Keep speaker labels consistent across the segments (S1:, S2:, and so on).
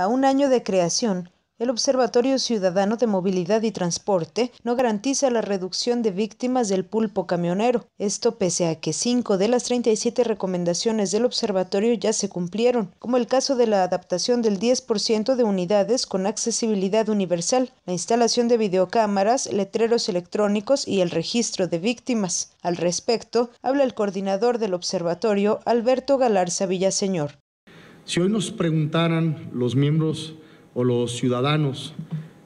S1: A un año de creación, el Observatorio Ciudadano de Movilidad y Transporte no garantiza la reducción de víctimas del pulpo camionero, esto pese a que cinco de las 37 recomendaciones del observatorio ya se cumplieron, como el caso de la adaptación del 10% de unidades con accesibilidad universal, la instalación de videocámaras, letreros electrónicos y el registro de víctimas. Al respecto, habla el coordinador del observatorio, Alberto Galarza Villaseñor.
S2: Si hoy nos preguntaran los miembros o los ciudadanos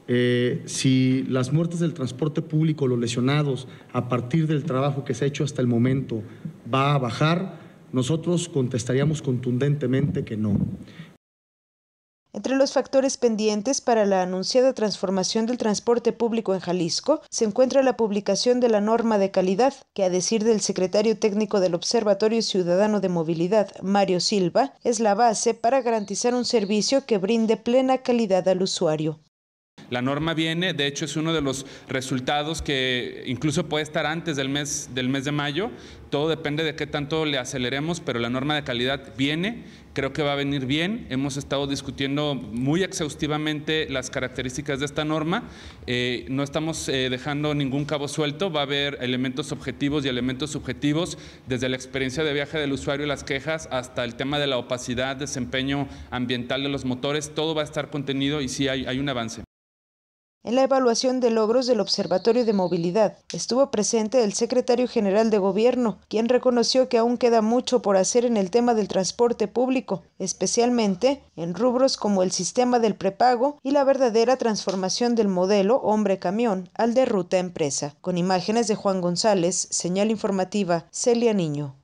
S2: eh, si las muertes del transporte público, los lesionados, a partir del trabajo que se ha hecho hasta el momento, va a bajar, nosotros contestaríamos contundentemente que no.
S1: Entre los factores pendientes para la anunciada transformación del transporte público en Jalisco se encuentra la publicación de la norma de calidad, que a decir del secretario técnico del Observatorio Ciudadano de Movilidad, Mario Silva, es la base para garantizar un servicio que brinde plena calidad al usuario.
S3: La norma viene, de hecho es uno de los resultados que incluso puede estar antes del mes, del mes de mayo, todo depende de qué tanto le aceleremos, pero la norma de calidad viene, creo que va a venir bien, hemos estado discutiendo muy exhaustivamente las características de esta norma, eh, no estamos eh, dejando ningún cabo suelto, va a haber elementos objetivos y elementos subjetivos, desde la experiencia de viaje del usuario y las quejas hasta el tema de la opacidad, desempeño ambiental de los motores, todo va a estar contenido y sí hay un avance.
S1: En la evaluación de logros del Observatorio de Movilidad estuvo presente el secretario general de Gobierno, quien reconoció que aún queda mucho por hacer en el tema del transporte público, especialmente en rubros como el sistema del prepago y la verdadera transformación del modelo hombre-camión al de ruta-empresa. Con imágenes de Juan González, señal informativa, Celia Niño.